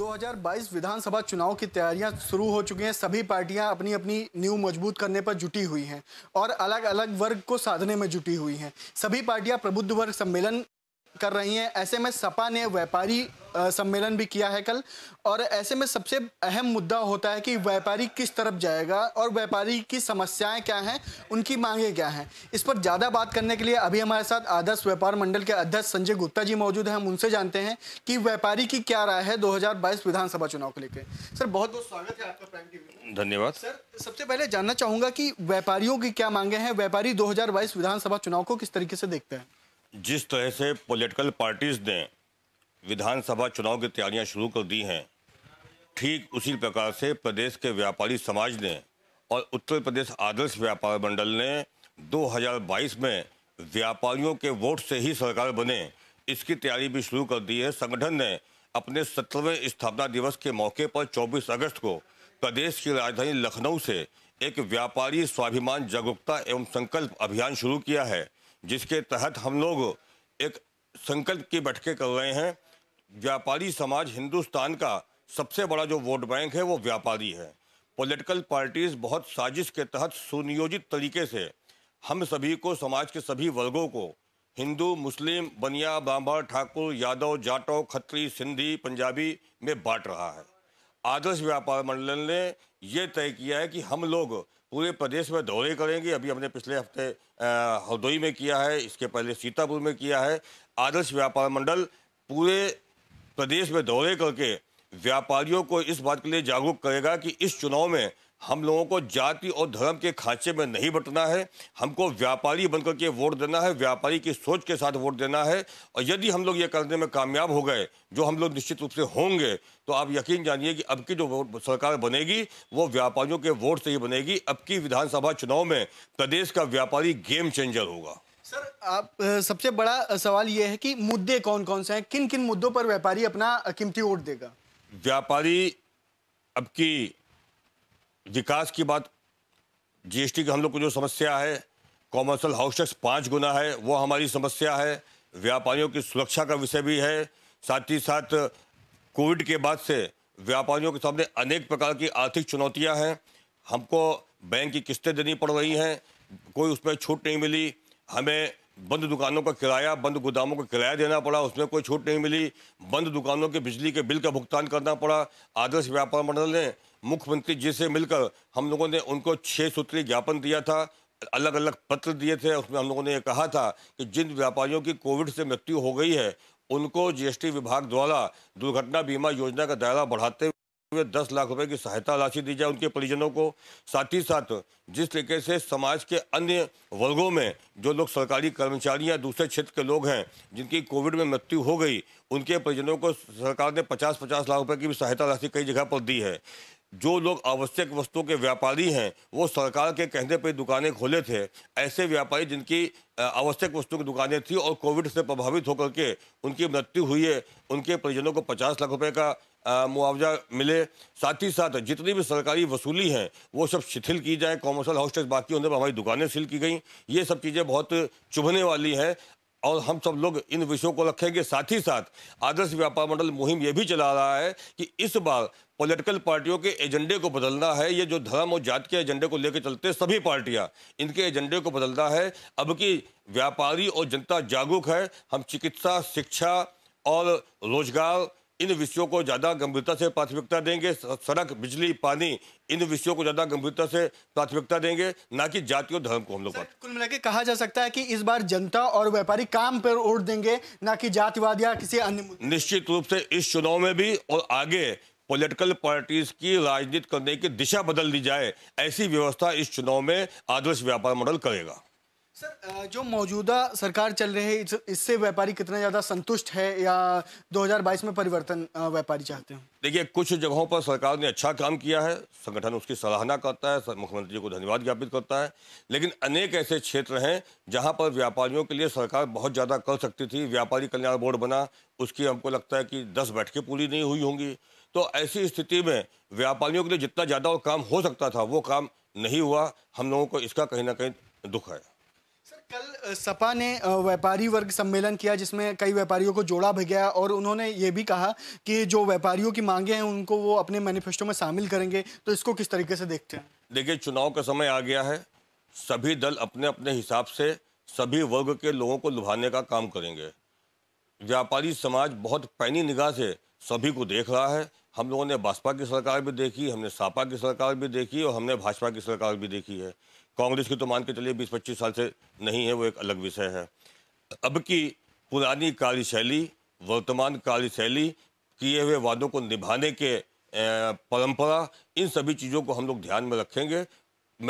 2022 विधानसभा चुनाव की तैयारियां शुरू हो चुकी हैं सभी पार्टियां अपनी अपनी नींव मजबूत करने पर जुटी हुई हैं और अलग अलग वर्ग को साधने में जुटी हुई हैं सभी पार्टियां प्रबुद्ध वर्ग सम्मेलन कर रही हैं ऐसे में सपा ने व्यापारी सम्मेलन भी किया है कल और ऐसे में सबसे अहम मुद्दा होता है कि व्यापारी किस तरफ जाएगा और व्यापारी की समस्याएं क्या हैं उनकी मांगे क्या हैं इस पर ज़्यादा बात करने के लिए अभी हमारे साथ आदर्श व्यापार मंडल के अध्यक्ष संजय गुप्ता जी मौजूद हैं हम उनसे जानते हैं कि व्यापारी की क्या राय है दो विधानसभा चुनाव को लेकर सर बहुत बहुत स्वागत है आपका प्राइम टीवी धन्यवाद सर सबसे पहले जानना चाहूँगा कि व्यापारियों की क्या मांगे हैं व्यापारी दो विधानसभा चुनाव को किस तरीके से देखते हैं जिस तरह से पॉलिटिकल पार्टीज ने विधानसभा चुनाव की तैयारियां शुरू कर दी हैं ठीक उसी प्रकार से प्रदेश के व्यापारी समाज ने और उत्तर प्रदेश आदर्श व्यापार मंडल ने 2022 में व्यापारियों के वोट से ही सरकार बने इसकी तैयारी भी शुरू कर दी है संगठन ने अपने सत्रहवें स्थापना दिवस के मौके पर 24 अगस्त को प्रदेश की राजधानी लखनऊ से एक व्यापारी स्वाभिमान जागरूकता एवं संकल्प अभियान शुरू किया है जिसके तहत हम लोग एक संकल्प की बैठकें कर रहे हैं व्यापारी समाज हिंदुस्तान का सबसे बड़ा जो वोट बैंक है वो व्यापारी है पॉलिटिकल पार्टीज बहुत साजिश के तहत सुनियोजित तरीके से हम सभी को समाज के सभी वर्गों को हिंदू मुस्लिम बनिया ब्राह्मण ठाकुर यादव जाटो खत्री सिंधी पंजाबी में बांट रहा है आदर्श व्यापार मंडल ने यह तय किया है कि हम लोग पूरे प्रदेश में दौरे करेंगे अभी हमने पिछले हफ्ते हरदोई में किया है इसके पहले सीतापुर में किया है आदर्श व्यापार मंडल पूरे प्रदेश में दौरे करके व्यापारियों को इस बात के लिए जागरूक करेगा कि इस चुनाव में हम लोगों को जाति और धर्म के खांचे में नहीं बटना है हमको व्यापारी बनकर के वोट देना है व्यापारी की सोच के साथ वोट देना है और यदि हम लोग ये करने में कामयाब हो गए जो हम लोग निश्चित रूप से होंगे तो आप यकीन जानिए कि अब की जो सरकार बनेगी वो व्यापारियों के वोट से ही बनेगी अब की विधानसभा चुनाव में प्रदेश का व्यापारी गेम चेंजर होगा सर आप सबसे बड़ा सवाल यह है कि मुद्दे कौन कौन से हैं किन किन मुद्दों पर व्यापारी अपना कीमती वोट देगा व्यापारी अब की विकास की बात जीएसटी की हम लोग को जो समस्या है कॉमर्शल हाउस टैक्स पाँच गुना है वो हमारी समस्या है व्यापारियों की सुरक्षा का विषय भी है साथ ही साथ कोविड के बाद से व्यापारियों के सामने अनेक प्रकार की आर्थिक चुनौतियां हैं हमको बैंक की किस्तें देनी पड़ रही हैं कोई उसमें छूट नहीं मिली हमें बंद दुकानों का किराया बंद गोदामों का किराया देना पड़ा उसमें कोई छूट नहीं मिली बंद दुकानों के बिजली के बिल का भुगतान करना पड़ा आदर्श व्यापार मंडल ने मुख्यमंत्री जी से मिलकर हम लोगों ने उनको छः सूत्री ज्ञापन दिया था अलग अलग पत्र दिए थे उसमें हम लोगों ने यह कहा था कि जिन व्यापारियों की कोविड से मृत्यु हो गई है उनको जीएसटी विभाग द्वारा दुर्घटना बीमा योजना का दायरा बढ़ाते दस लाख रुपए की सहायता राशि दी जाए उनके परिजनों को साथ ही साथ जिस तरीके से समाज के अन्य वर्गों में जो लोग सरकारी कर्मचारी या दूसरे क्षेत्र के लोग हैं जिनकी कोविड में मृत्यु हो गई उनके परिजनों को सरकार ने पचास पचास लाख रुपए की भी सहायता राशि कई जगह पर दी है जो लोग आवश्यक वस्तुओं के व्यापारी हैं वो सरकार के कहने पर दुकानें खोले थे ऐसे व्यापारी जिनकी आवश्यक वस्तुओं की दुकानें थी और कोविड से प्रभावित होकर के उनकी मृत्यु हुई है उनके परिजनों को पचास लाख रुपए का मुआवजा मिले साथ ही साथ जितनी भी सरकारी वसूली हैं वो सब शिथिल की जाए कॉमर्शल हाउस टैक्स बाकी होने पर हमारी दुकानें सील की गई ये सब चीज़ें बहुत चुभने वाली हैं और हम सब लोग इन विषयों को रखेंगे साथ ही साथ आदर्श व्यापार मंडल मुहिम ये भी चला रहा है कि इस बार पॉलिटिकल पार्टियों के एजेंडे को बदलना है ये जो धर्म और जात के एजेंडे को लेकर चलते सभी पार्टियां इनके एजेंडे को बदलना है अब की व्यापारी और जनता जागरूक है हम चिकित्सा शिक्षा और रोजगार इन विषयों को ज़्यादा गंभीरता से प्राथमिकता देंगे सड़क बिजली पानी इन विषयों को ज़्यादा गंभीरता से प्राथमिकता देंगे ना कि जाति और धर्म को हम लोग कुल मिला के कहा जा सकता है कि इस बार जनता और व्यापारी काम पर वोट देंगे ना कि जातिवाद या किसी अन्य निश्चित रूप से इस चुनाव में भी और आगे पॉलिटिकल पार्टीज की राजनीति करने की दिशा बदल दी जाए ऐसी व्यवस्था इस चुनाव में आदर्श व्यापार मॉडल करेगा सर जो मौजूदा सरकार चल रही है इससे व्यापारी कितना ज़्यादा संतुष्ट है या 2022 में परिवर्तन व्यापारी चाहते हैं देखिए कुछ जगहों पर सरकार ने अच्छा काम किया है संगठन उसकी सराहना करता है मुख्यमंत्री को धन्यवाद ज्ञापित करता है लेकिन अनेक ऐसे क्षेत्र हैं जहां पर व्यापारियों के लिए सरकार बहुत ज़्यादा कर सकती थी व्यापारी कल्याण बोर्ड बना उसकी हमको लगता है कि दस बैठकें पूरी नहीं हुई होंगी तो ऐसी स्थिति में व्यापारियों के लिए जितना ज़्यादा काम हो सकता था वो काम नहीं हुआ हम लोगों को इसका कहीं ना कहीं दुख है सर कल सपा ने व्यापारी वर्ग सम्मेलन किया जिसमें कई व्यापारियों को जोड़ा भी गया और उन्होंने ये भी कहा कि जो व्यापारियों की मांगे हैं उनको वो अपने मैनिफेस्टो में शामिल करेंगे तो इसको किस तरीके से देखते हैं देखिए चुनाव का समय आ गया है सभी दल अपने अपने हिसाब से सभी वर्ग के लोगों को लुभाने का काम करेंगे व्यापारी समाज बहुत पैनी निगाह से सभी को देख रहा है हम लोगों ने बसपा की सरकार भी देखी हमने सापा की सरकार भी देखी और हमने भाजपा की सरकार भी देखी है कांग्रेस की तो मान के चलिए बीस पच्चीस साल से नहीं है वो एक अलग विषय है अब की पुरानी कार्यशैली वर्तमान कार्यशैली किए हुए वादों को निभाने के परंपरा इन सभी चीज़ों को हम लोग ध्यान में रखेंगे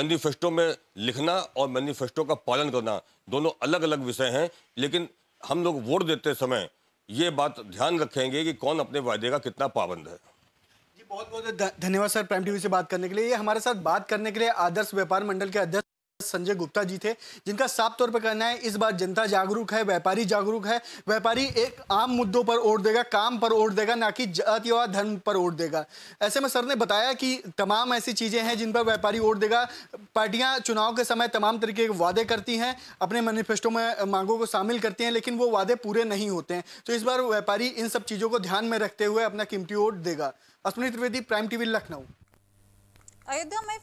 मैनिफेस्टो में लिखना और मैनिफेस्टो का पालन करना दोनों अलग अलग विषय हैं लेकिन हम लोग वोट देते समय ये बात ध्यान रखेंगे कि कौन अपने वायदे का कितना पाबंद है धन्यवाद सर प्राइम टीवी से बात करने के लिए हमारे साथ बात करने के लिए आदर्श व्यापार मंडल के अध्यक्ष संजय गुप्ता जी थे जिनका साफ तौर पर कहना है इस बार जनता जागरूक है व्यापारी जागरूक है व्यापारी एक आम मुद्दों पर वोट देगा काम पर वोट देगा ना कि जाति व धर्म पर वोट देगा ऐसे में सर ने बताया कि तमाम ऐसी चीज़ें हैं जिन पर व्यापारी वोट देगा पार्टियां चुनाव के समय तमाम तरीके के वादे करती हैं अपने मैनिफेस्टो में मांगों को शामिल करती हैं लेकिन वो वादे पूरे नहीं होते हैं तो इस बार व्यापारी इन सब चीज़ों को ध्यान में रखते हुए अपना कीमती वोट देगा अश्विनी त्रिवेदी प्राइम टीवी लखनऊ अयोध्या में